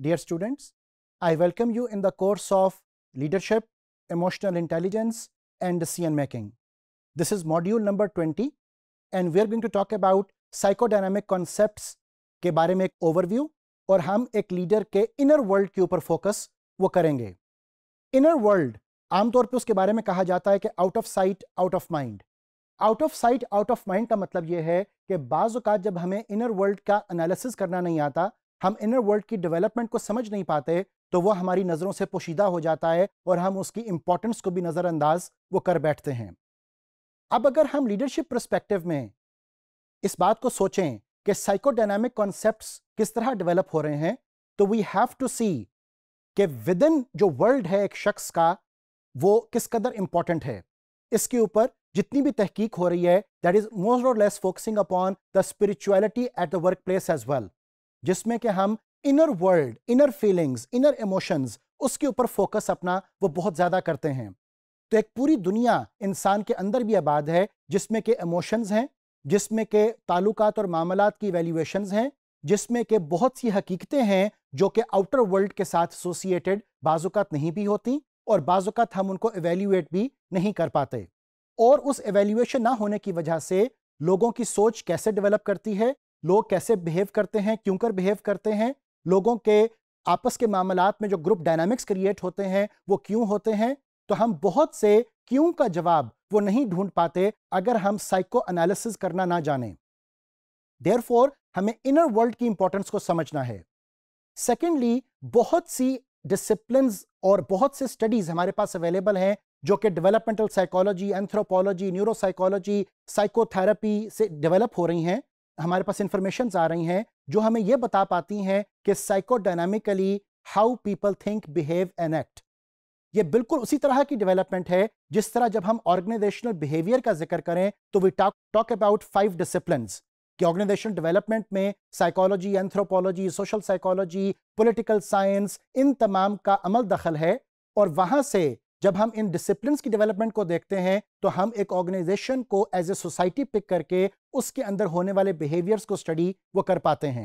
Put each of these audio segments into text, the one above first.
Dear students, I welcome you in the course of Leadership, Emotional Intelligence and CN Making. This is module number 20 and we are going to talk about psychodynamic concepts के बारे में एक overview और हम एक leader के inner world के ऊपर फोकस वो करेंगे इनर वर्ल्ड आमतौर पे उसके बारे में कहा जाता है कि out of sight out of mind out of sight out of mind का मतलब ये है कि बाज़ अवत जब हमें इनर वर्ल्ड का एनालिसिस करना नहीं आता हम इनर वर्ल्ड की डेवलपमेंट को समझ नहीं पाते तो वह हमारी नज़रों से पोशीदा हो जाता है और हम उसकी इम्पोर्टेंस को भी नज़रअंदाज वो कर बैठते हैं अब अगर हम लीडरशिप परस्पेक्टिव में इस बात को सोचें कि साइकोडायनामिक कॉन्सेप्ट किस तरह डेवलप हो रहे हैं तो वी हैव टू सी कि विद इन जो वर्ल्ड है एक शख्स का वो किस कदर इम्पॉर्टेंट है इसके ऊपर जितनी भी तहकीक हो रही है दैट इज मोर और less focusing upon the spirituality at the work place as well जिसमें कि हम inner world inner feelings inner emotions उसके ऊपर फोकस अपना वो बहुत ज़्यादा करते हैं तो एक पूरी दुनिया इंसान के अंदर भी आबाद है जिसमें के इमोशंस हैं जिसमें के ताल्लुकात और मामलात की वैल्यूएशंस हैं जिसमें के बहुत सी हकीकतें हैं जो कि आउटर वर्ल्ड के साथ एसोसिएटेड बाजुकात नहीं भी होती और बाजुकात हम उनको एवेल्यूएट भी नहीं कर पाते और उस एवेल्यूएशन ना होने की वजह से लोगों की सोच कैसे डेवलप करती है लोग कैसे बिहेव करते हैं क्यों कर बिहेव करते हैं लोगों के आपस के मामला में जो ग्रुप डायनामिक्स क्रिएट होते हैं वो क्यों होते हैं तो हम बहुत से क्यों का जवाब वो नहीं ढूंढ पाते अगर हम साइको एनालिसिस करना ना जाने देयरफॉर हमें इनर वर्ल्ड की इंपॉर्टेंस को समझना है सेकेंडली बहुत सी डिसिप्लिन और बहुत से स्टडीज हमारे पास अवेलेबल हैं जो कि developmental psychology anthropology neuropsychology psychotherapy से डेवलप हो रही हैं हमारे पास इंफॉर्मेशन आ रही हैं जो हमें यह बता पाती हैं कि psychodynamically how people think behave and act ये बिल्कुल उसी तरह की डेवलपमेंट है जिस तरह जब हम ऑर्गेनाइजेशनल बिहेवियर का जिक्र करें तो we talk talk about five discipline कि ऑर्गेनाइजेशनल डेवलपमेंट में psychology anthropology social psychology political science इन तमाम का अमल दखल है और वहां से जब हम इन डिसिप्लिन की डेवलपमेंट को देखते हैं तो हम एक ऑर्गेनाइजेशन को एज ए सोसाइटी पिक करके उसके अंदर होने वाले बिहेवियर्स को स्टडी वो कर पाते हैं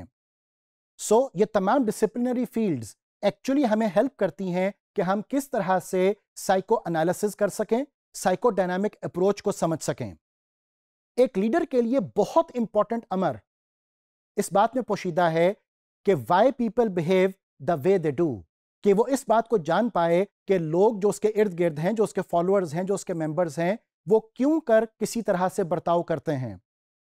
सो so, ये तमाम डिसिप्लिनरी फील्ड्स एक्चुअली हमें हेल्प करती हैं कि हम किस तरह से साइको अनालिसिस कर सकें डायनामिक अप्रोच को समझ सकें एक लीडर के लिए बहुत इंपॉर्टेंट अमर इस बात में पोशीदा है कि why people behave the way they do कि वो इस बात को जान पाए कि लोग जो उसके इर्द गिर्द हैं जो उसके फॉलोअर्स हैं जो उसके मेंबर्स हैं वो क्यों कर किसी तरह से बर्ताव करते हैं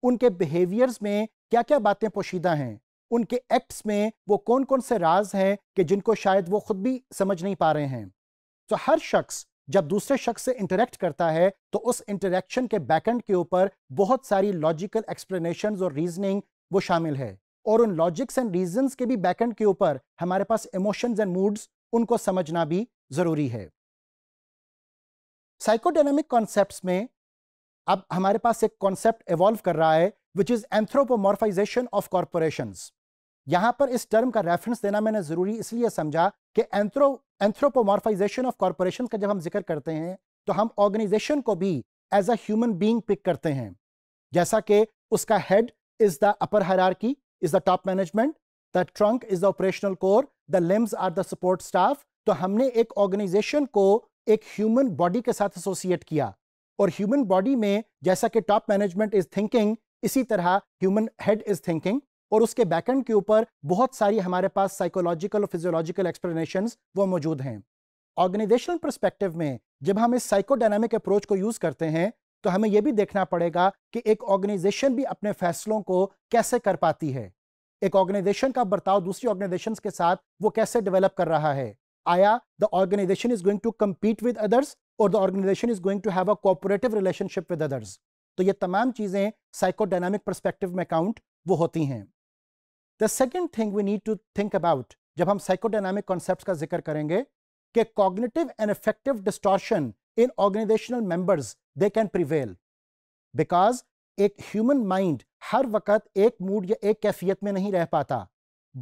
उनके बिहेवियर्स में क्या क्या बातें पोशीदा हैं उनके एक्ट्स में वो कौन कौन से राज हैं कि जिनको शायद वो खुद भी समझ नहीं पा रहे हैं तो हर शख्स जब दूसरे शख्स से इंटरेक्ट करता है तो उस इंटरेक्शन के बैकेंड के ऊपर बहुत सारी लॉजिकल एक्सप्लेनेशन और रीजनिंग वो शामिल है और उन लॉजिक्स एंड रीजंस के भी बैकेंड के ऊपर हमारे पास इमोशंस एंड मूड्स उनको समझना भी ज़रूरी है साइकोडायनामिक कॉन्सेप्ट्स में अब हमारे पास एक कॉन्सेप्ट एवॉल्व कर रहा है which is anthropomorphization of corporation यहां पर इस टर्म का रेफरेंस देना मैंने जरूरी इसलिए समझा कि एंथ्रो ऑफ कॉरपोरेशन का जब हम जिक्र करते हैं तो हम ऑर्गेनाइजेशन को भी as a human being pick करते हैं जैसा कि उसका head is the upper hierarchy is the top management the trunk is the operational core the limbs are the support staff तो हमने एक ऑर्गेनाइजेशन को एक ह्यूमन बॉडी के साथ एसोसिएट किया और ह्यूमन बॉडी में जैसा कि टॉप मैनेजमेंट इज थिंकिंग इसी तरह ह्यूमन हेड इज थिंकिंग और उसके बैकएंड के ऊपर बहुत सारी हमारे पास साइकोलॉजिकल और फिजियोलॉजिकल एक्सप्लेनेशन वो मौजूद हैं ऑर्गेनाइजेशनल परस्पेक्टिव में जब हम इस साइकोडायनामिक अप्रोच को यूज करते हैं तो हमें यह भी देखना पड़ेगा कि एक ऑर्गेनाइजेशन भी अपने फैसलों को कैसे कर पाती है एक ऑर्गेनाइजेशन का बर्ताव दूसरी ऑर्गेनाइजेशन के साथ वो कैसे डेवलप कर रहा है आया the organization is going to compete with others और the organization is going to have a cooperative relationship with others तो ये तमाम चीजें साइकोडायनामिक परस्पेक्टिव में काउंट वो होती हैं the second thing we need to think about जब हम साइकोडायनामिक कॉन्सेप्ट का जिक्र करेंगे कि cognitive and affective distortion in organizational members they can prevail because एक ह्यूमन माइंड हर वक्त एक मूड या एक कैफियत में नहीं रह पाता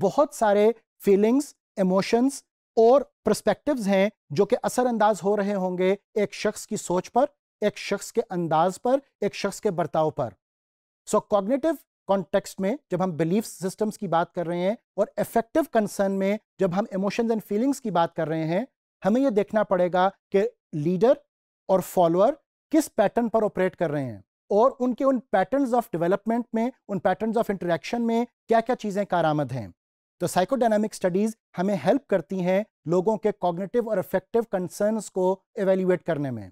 बहुत सारे फीलिंग्स इमोशंस और प्रस्पेक्टिव्स हैं जो कि असरअंदाज हो रहे होंगे एक शख्स की सोच पर एक शख्स के अंदाज पर एक शख्स के बर्ताव पर सो कॉग्निटिव कॉन्टेक्स्ट में जब हम बिलीफ सिस्टम्स की बात कर रहे हैं और इफेक्टिव कंसर्न में जब हम इमोशंस एंड फीलिंग्स की बात कर रहे हैं हमें यह देखना पड़ेगा कि लीडर और फॉलोअर किस पैटर्न पर ऑपरेट कर रहे हैं और उनके उन पैटर्न्स ऑफ डेवलपमेंट में उन पैटर्न्स ऑफ इंटरेक्शन में क्या क्या चीज़ें कारामद हैं तो साइकोडायनामिक स्टडीज़ हमें हेल्प करती हैं लोगों के कॉग्नेटिव और इफेक्टिव कंसर्न को एवेल्यूएट करने में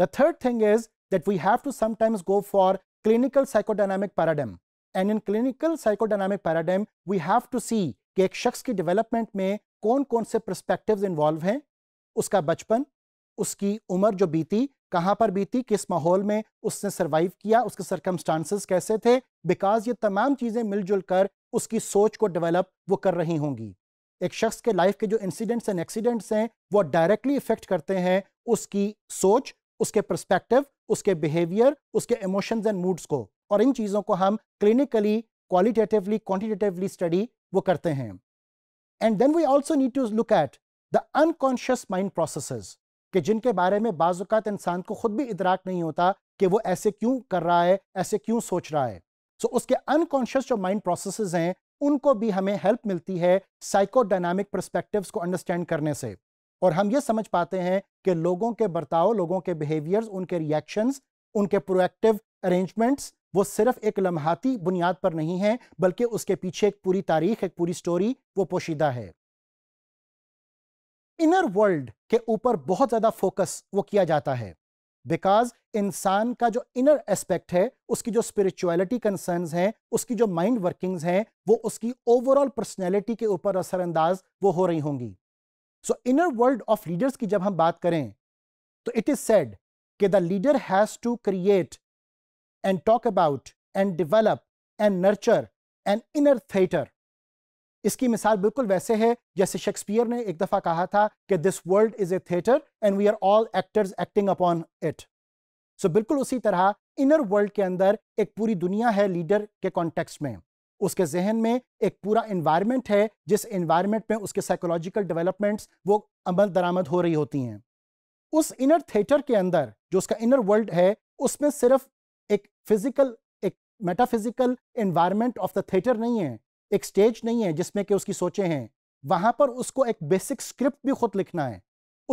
the third thing is that we have to sometimes go for clinical psychodynamic paradigm and in clinical psychodynamic paradigm we have to see कि एक शख्स की डेवलपमेंट में कौन कौन से प्रस्पेक्टिव इन्वॉल्व हैं उसका बचपन उसकी उम्र जो बीती कहाँ पर बीती किस माहौल में उसने सर्वाइव किया उसके सरकमस्टांसेस कैसे थे बिकॉज ये तमाम चीज़ें मिलजुल कर उसकी सोच को डेवलप वो कर रही होंगी एक शख्स के लाइफ के जो इंसिडेंट्स एंड एक्सीडेंट्स हैं वो डायरेक्टली इफेक्ट करते हैं उसकी सोच उसके परस्पेक्टिव उसके बिहेवियर उसके इमोशंस एंड मूड्स को और इन चीज़ों को हम क्लिनिकली क्वालिटेटिवली क्वान्टिटेटिवली स्टडी वो करते हैं and then we also need to look at the unconscious mind processes कि जिनके बारे में बाजुकात इंसान को ख़ुद भी इतराक नहीं होता कि वो ऐसे क्यों कर रहा है ऐसे क्यों सोच रहा है सो उसके अनकॉन्शियस जो माइंड प्रोसेस हैं उनको भी हमें हेल्प मिलती है साइकोडायनामिक परस्पेक्टिव को अंडरस्टैंड करने से और हम ये समझ पाते हैं कि लोगों के बर्ताव लोगों के बिहेवियर्स उनके रिएक्शंस उनके प्रोएक्टिव अरेंजमेंट्स वो सिर्फ एक लम्हाती बुनियाद पर नहीं है बल्कि उसके पीछे एक पूरी तारीख एक पूरी स्टोरी वो पोशीदा है इनर वर्ल्ड के ऊपर बहुत ज़्यादा फोकस वो किया जाता है बिकॉज इंसान का जो इनर एस्पेक्ट है उसकी जो स्पिरिचुअलिटी कंसर्न्स हैं उसकी जो माइंड वर्किंग्स हैं वो उसकी ओवरऑल पर्सनैलिटी के ऊपर असरअंदाज वो हो रही होंगी so inner world of leaders की जब हम बात करें तो इट इज सेड कि the leader has to create and talk about and develop and nurture and inner theatre इसकी मिसाल बिल्कुल वैसे है जैसे शेक्सपियर ने एक दफ़ा कहा था कि this world is a theatre and we are all actors acting upon it so बिल्कुल उसी तरह इनर वर्ल्ड के अंदर एक पूरी दुनिया है लीडर के कॉन्टेक्स्ट में उसके जहन में एक पूरा इन्वायरमेंट है जिस इन्वायरमेंट में उसके साइकोलॉजिकल डेवलपमेंट्स वो अमल दरामद हो रही होती हैं उस इनर थिएटर के अंदर जो उसका इनर वर्ल्ड है उसमें सिर्फ एक फिजिकल एक metaphysical environment of the theatre नहीं है एक स्टेज नहीं है जिसमें कि उसकी सोचें हैं वहां पर उसको एक बेसिक स्क्रिप्ट भी खुद लिखना है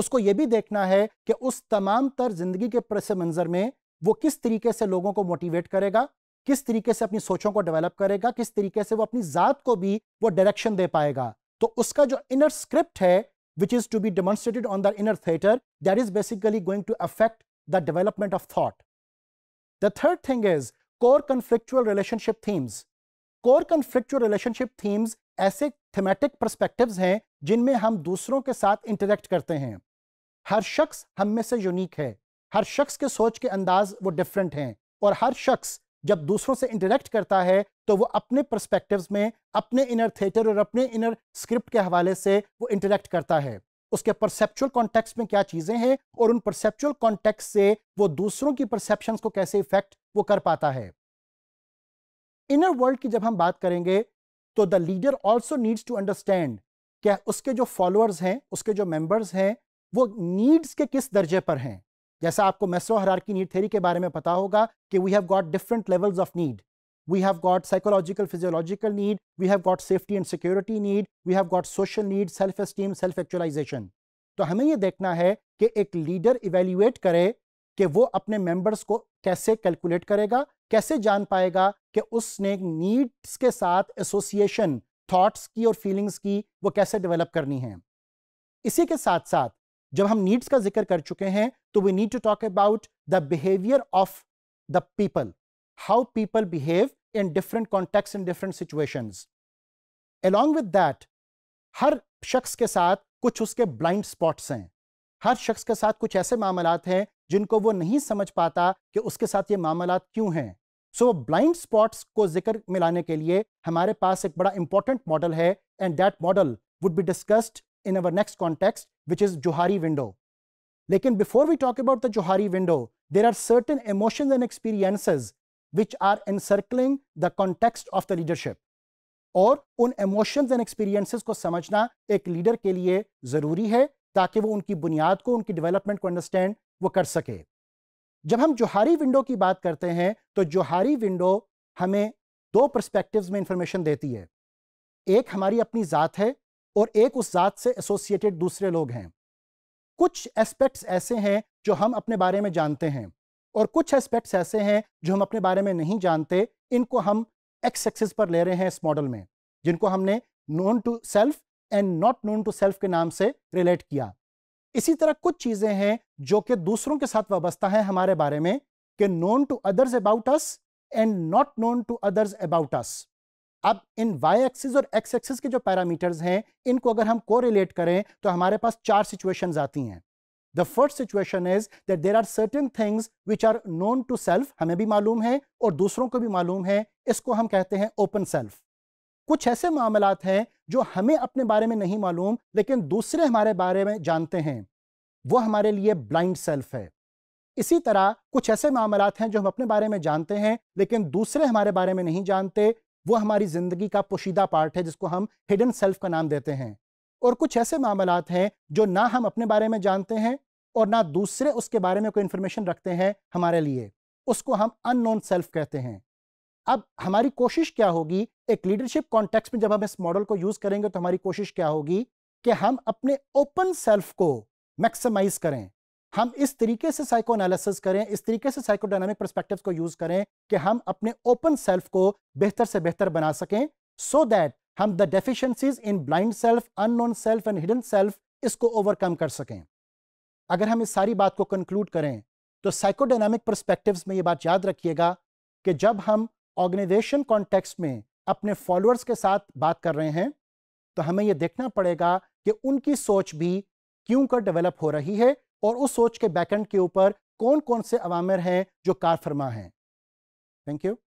उसको यह भी देखना है कि उस तमाम तर जिंदगी के प्रस मंजर में वो किस तरीके से लोगों को मोटिवेट करेगा किस तरीके से अपनी सोचों को डेवलप करेगा किस तरीके से वो अपनी ज़ात को भी वो डायरेक्शन दे पाएगा तो उसका जो इनर स्क्रिप्ट है which is to be demonstrated on the inner theatre that is basically going to affect the development of thought the third thing is core conflictual relationship themes core conflict relationship themes ऐसे thematic perspective हैं जिनमें हम दूसरों के साथ interact करते हैं हर शख्स हम में से यूनिक है हर शख्स के सोच के अंदाज वो डिफरेंट हैं और हर शख्स जब दूसरों से इंटरेक्ट करता है तो वो अपने परस्पेक्टिव में अपने इनर थिएटर और अपने इनर स्क्रिप्ट के हवाले से वो इंटरेक्ट करता है उसके परसेप्चुअल कॉन्टेक्स्ट में क्या चीज़ें हैं और उन परसेप्चुअल कॉन्टेक्स्ट से वो दूसरों की परसेप्शन को कैसे इफेक्ट वो कर पाता है इनर वर्ल्ड की जब हम बात करेंगे तो the leader also needs to understand क्या उसके जो फॉलोअर्स हैं उसके जो मेंबर्स हैं वो नीड्स के किस दर्जे पर हैं जैसा आपको हरार की नीड थेरी के बारे में पता होगा कि we have got different levels of need we have got psychological physiological need we have got safety and security need we have got social need self esteem self actualization तो हमें ये देखना है कि एक लीडर इवेल्युएट करे कि वो अपने मेंबर्स को कैसे कैलकुलेट करेगा कैसे जान पाएगा कि उसने नीड्स के साथ एसोसिएशन थॉट्स की और फीलिंग्स की वो कैसे डेवलप करनी है इसी के साथ साथ जब हम नीड्स का जिक्र कर चुके हैं तो we need to talk about the behaviour of the people how people behave in different context in different situation along with that हर शख्स के साथ कुछ उसके ब्लाइंड स्पॉट्स हैं हर शख्स के साथ कुछ ऐसे मामला हैं जिनको वो नहीं समझ पाता कि उसके साथ ये मामला क्यों हैं सो ब्लाइंड स्पॉट्स को जिक्र मिलाने के लिए हमारे पास एक बड़ा इंपॉर्टेंट मॉडल है and that model would be discussed in our next context which is Johari window लेकिन before we talk about the Johari window there are certain emotion and experiences which are encircling the context of the leadership और उन emotions and experiences को समझना एक leader के लिए ज़रूरी है ताकि वो उनकी बुनियाद को उनकी डेवलपमेंट को अंडरस्टैंड वो कर सके जब हम जोहारी विंडो की बात करते हैं तो जोहारी विंडो हमें दो परस्पेक्टिव में इंफॉर्मेशन देती है एक हमारी अपनी ज़ात है और एक उस ज़ात से एसोसिएटेड दूसरे लोग हैं कुछ एस्पेक्ट्स ऐसे हैं जो हम अपने बारे में जानते हैं और कुछ एस्पेक्ट्स ऐसे हैं जो हम अपने बारे में नहीं जानते इनको हम एक्स एक्सिस पर ले रहे हैं इस मॉडल में जिनको हमने known to self and not known to self के नाम से रिलेट किया इसी तरह कुछ चीजें हैं जो कि दूसरों के साथ वाबस्ता है हमारे बारे में कि known to others about us and not known to others about us अब इन वाई एक्सिस और एक्स एक्सिस के जो पैरामीटर्स हैं इनको अगर हम कोरिलेट करें तो हमारे पास चार सिचुएशंस आती हैं the first situation is that there are certain things which are known to self हमें भी मालूम है और दूसरों को भी मालूम है इसको हम कहते हैं ओपन सेल्फ कुछ ऐसे मामला हैं जो हमें अपने बारे में नहीं मालूम लेकिन दूसरे हमारे बारे में जानते हैं वो हमारे लिए ब्लाइंड सेल्फ है इसी तरह कुछ ऐसे मामला हैं जो हम अपने बारे में जानते हैं लेकिन दूसरे हमारे बारे में नहीं जानते वो हमारी ज़िंदगी का पोशीदा पार्ट है जिसको हम हिडन सेल्फ का नाम देते हैं और कुछ ऐसे मामला हैं जो ना हम अपने बारे में जानते हैं और ना दूसरे उसके बारे में कोई इन्फॉर्मेशन रखते हैं हमारे लिए उसको हम अननोन सेल्फ कहते हैं अब हमारी कोशिश क्या होगी एक लीडरशिप कॉन्टेक्स्ट में जब हम इस मॉडल को यूज करेंगे तो हमारी कोशिश क्या होगी कि हम अपने ओपन सेल्फ को मैक्सिमाइज करें हम इस तरीके से साइको एनालिसिस करें इस तरीके से साइकोडायनामिक परस्पेक्टिव को यूज करें कि हम अपने ओपन सेल्फ को बेहतर से बेहतर बना सकें सो so दैट हम the deficiencies in blind self unknown self and hidden self इसको ओवरकम कर सकें अगर हम इस सारी बात को कंक्लूड करें तो साइकोडायनामिक परस्पेक्टिव में ये बात याद रखिएगा कि जब हम ऑर्गेनाइजेशन कॉन्टेक्स्ट में अपने फॉलोअर्स के साथ बात कर रहे हैं तो हमें यह देखना पड़ेगा कि उनकी सोच भी क्यों कर डेवलप हो रही है और उस सोच के बैकेंड के ऊपर कौन कौन से अवामिर हैं जो कारफरमा हैं थैंक यू